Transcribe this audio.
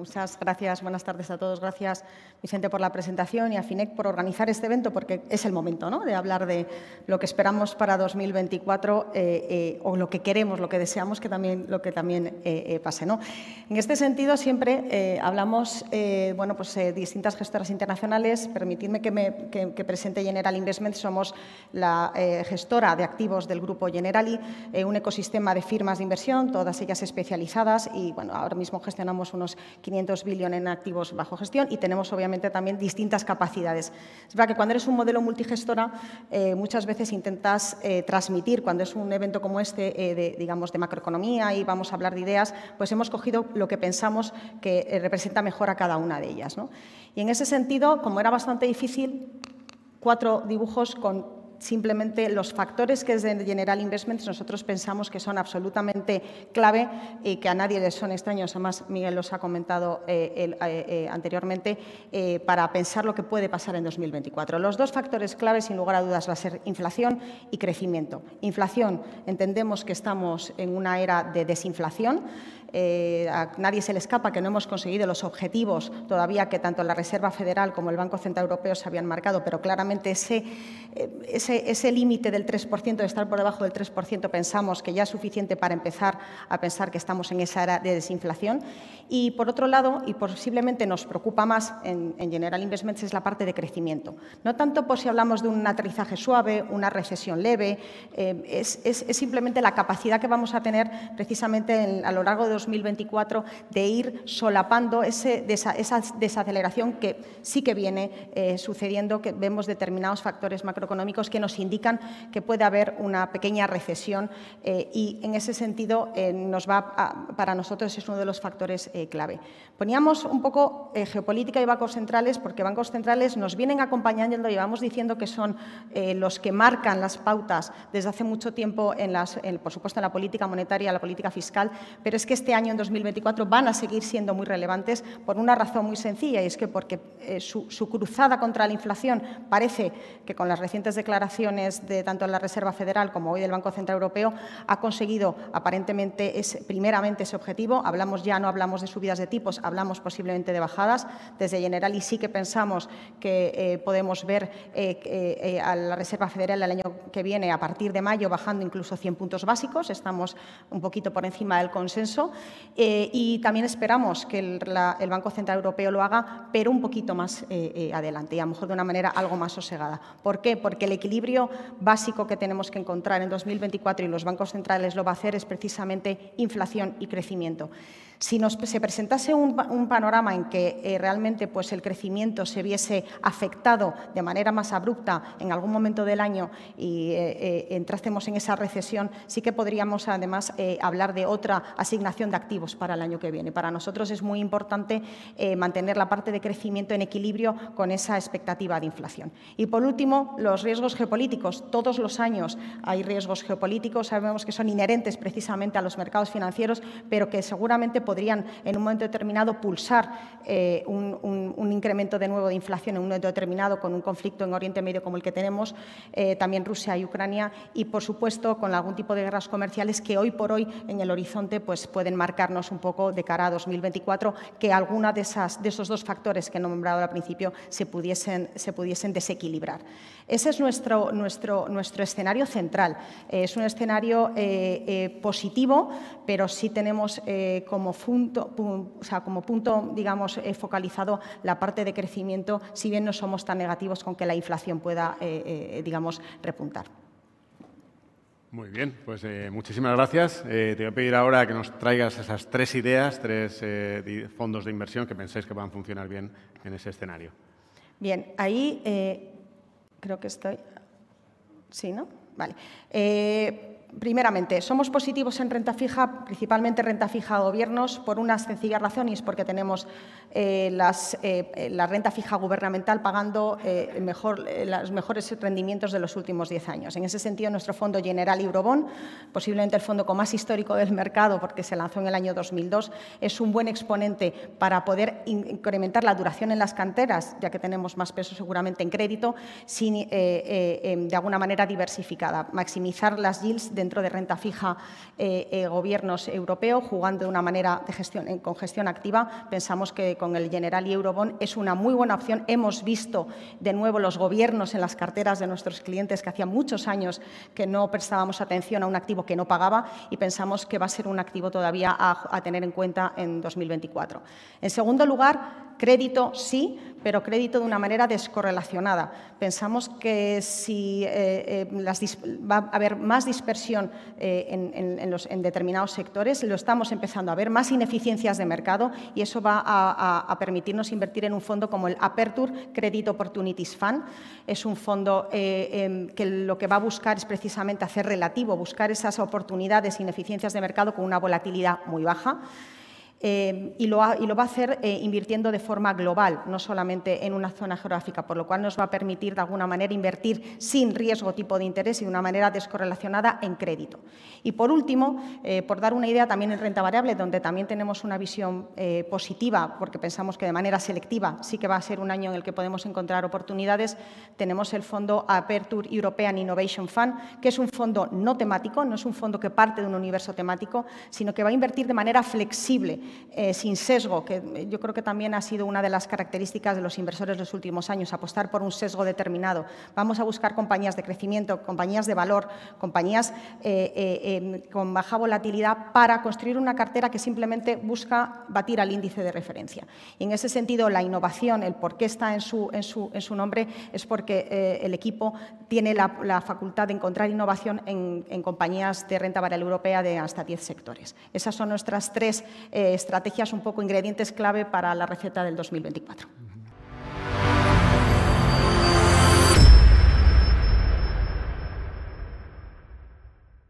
muchas gracias, buenas tardes a todos. Gracias, Vicente, por la presentación y a FINEC por organizar este evento, porque es el momento ¿no? de hablar de lo que esperamos para 2024 eh, eh, o lo que queremos, lo que deseamos que también, lo que también eh, pase. ¿no? En este sentido, siempre hablamos bueno, pues, distintas gestoras internacionales. Permitidme que, me, que, que presente General Investment. Somos la gestora de activos del grupo Generali, un ecosistema de firmas de inversión, todas ellas especializadas y bueno, ahora mismo gestionamos unos 500 billones en activos bajo gestión y tenemos obviamente también distintas capacidades. Es verdad que cuando eres un modelo multigestora eh, muchas veces intentas eh, transmitir, cuando es un evento como este eh, de, digamos, de macroeconomía y vamos a hablar de ideas, pues hemos cogido lo que pensamos que representa mejor a cada una de ellas. Y en ese sentido, como era bastante difícil, cuatro dibujos con simplemente los factores que desde General Investments nosotros pensamos que son absolutamente clave y que a nadie les son extraños, además Miguel los ha comentado eh, eh, eh, anteriormente, para pensar lo que puede pasar en 2024. Los dos factores clave, sin lugar a dudas, va a ser inflación y crecimiento. Inflación, entendemos que estamos en una era de desinflación. Eh, a nadie se le escapa que no hemos conseguido los objetivos todavía que tanto la Reserva Federal como el Banco Central Europeo se habían marcado, pero claramente ese, eh, ese, ese límite del 3%, de estar por debajo del 3%, pensamos que ya es suficiente para empezar a pensar que estamos en esa era de desinflación. Y por otro lado, y posiblemente nos preocupa más en, General Investments, es la parte de crecimiento. No tanto por si hablamos de un aterrizaje suave, una recesión leve, eh, es, es, simplemente la capacidad que vamos a tener precisamente a lo largo de 2024 de ir solapando ese, esa desaceleración que sí que viene eh, sucediendo, que vemos determinados factores macroeconómicos que nos indican que puede haber una pequeña recesión eh, y en ese sentido eh, nos va para nosotros es uno de los factores clave. Poníamos un poco geopolítica y bancos centrales porque bancos centrales nos vienen acompañando, y vamos diciendo que son los que marcan las pautas desde hace mucho tiempo, en las, por supuesto, en la política monetaria, la política fiscal, pero es que este este año, en 2024, van a seguir siendo muy relevantes por una razón muy sencilla, y es que porque eh, su, cruzada contra la inflación parece que con las recientes declaraciones de tanto la Reserva Federal como hoy del Banco Central Europeo ha conseguido aparentemente primeramente ese objetivo. Hablamos ya, no hablamos de subidas de tipos, hablamos posiblemente de bajadas. Desde General y sí que pensamos que eh, podemos ver eh, a la Reserva Federal el año que viene, a partir de mayo, bajando incluso 100 puntos básicos. Estamos un poquito por encima del consenso. Eh, y también esperamos que el, Banco Central Europeo lo haga, pero un poquito más eh, eh, adelante y a lo mejor de una manera algo más sosegada. ¿Por qué? Porque el equilibrio básico que tenemos que encontrar en 2024 y los bancos centrales lo va a hacer es precisamente inflación y crecimiento. Si nos se presentase un, panorama en que eh, realmente pues, el crecimiento se viese afectado de manera más abrupta en algún momento del año y eh, eh, entrásemos en esa recesión, sí que podríamos además hablar de otra asignación de activos para el año que viene. Para nosotros es muy importante mantener la parte de crecimiento en equilibrio con esa expectativa de inflación. Y por último, los riesgos geopolíticos. Todos los años hay riesgos geopolíticos, sabemos que son inherentes precisamente a los mercados financieros, pero que seguramente podrían en un momento determinado pulsar eh, un, incremento de nuevo de inflación en un momento determinado con un conflicto en Oriente Medio como el que tenemos, eh, también Rusia y Ucrania y, por supuesto, con algún tipo de guerras comerciales que hoy por hoy en el horizonte pues, pueden marcarnos un poco de cara a 2024 que alguna de, esas, de esos dos factores que he nombrado al principio se pudiesen, se pudiesen desequilibrar. Ese es nuestro, nuestro, nuestro escenario central. Eh, es un escenario positivo, pero sí tenemos como punto, o sea, como punto digamos, eh, focalizado la parte de crecimiento, si bien no somos tan negativos con que la inflación pueda eh, eh, digamos, repuntar. Muy bien, pues muchísimas gracias. te voy a pedir ahora que nos traigas esas tres ideas, tres fondos de inversión que penséis que van a funcionar bien en ese escenario. Bien, ahí creo que estoy. ¿Sí, no? Vale primeramente, somos positivos en renta fija, principalmente renta fija a gobiernos, por una sencilla razón y es porque tenemos eh, las, eh, la renta fija gubernamental pagando eh, mejor, los mejores rendimientos de los últimos diez años. En ese sentido, nuestro fondo General Eurobond, posiblemente el fondo con más histórico del mercado porque se lanzó en el año 2002, es un buen exponente para poder incrementar la duración en las canteras, ya que tenemos más peso seguramente en crédito, sin, em, de alguna manera diversificada, maximizar las yields dentro de renta fija eh, eh, gobiernos europeos, jugando de una manera de gestión, eh, con gestión activa. Pensamos que con el General y Eurobond es una muy buena opción. Hemos visto de nuevo los gobiernos en las carteras de nuestros clientes que hacía muchos años que no prestábamos atención a un activo que no pagaba y pensamos que va a ser un activo todavía a, a tener en cuenta en 2024. En segundo lugar, crédito sí, pero crédito de una manera descorrelacionada. Pensamos que si eh, eh, va a haber más dispersión eh, en, determinados sectores, lo estamos empezando a ver, más ineficiencias de mercado y eso va a, permitirnos invertir en un fondo como el Aperture Credit Opportunities Fund. Es un fondo em, que lo que va a buscar es precisamente hacer relativo, buscar esas oportunidades, ineficiencias de mercado con una volatilidad muy baja. Eh, y, lo va a hacer eh, invirtiendo de forma global, no solamente en una zona geográfica, por lo cual nos va a permitir de alguna manera invertir sin riesgo tipo de interés y de una manera descorrelacionada en crédito. Y por último, eh, por dar una idea también en renta variable, donde también tenemos una visión positiva, porque pensamos que de manera selectiva sí que va a ser un año en el que podemos encontrar oportunidades, tenemos el fondo Aperture European Innovation Fund, que es un fondo no temático, no es un fondo que parte de un universo temático, sino que va a invertir de manera flexible eh, sin sesgo, que eh, yo creo que también ha sido una de las características de los inversores de los últimos años, apostar por un sesgo determinado. Vamos a buscar compañías de crecimiento, compañías de valor, compañías eh, em, con baja volatilidad para construir una cartera que simplemente busca batir al índice de referencia. Y en ese sentido, la innovación, el por qué está en su, en su, en nombre, es porque el equipo tiene la, facultad de encontrar innovación en, compañías de renta variable europea de hasta 10 sectores. Esas son nuestras tres estrategias un poco ingredientes clave para la receta del 2024.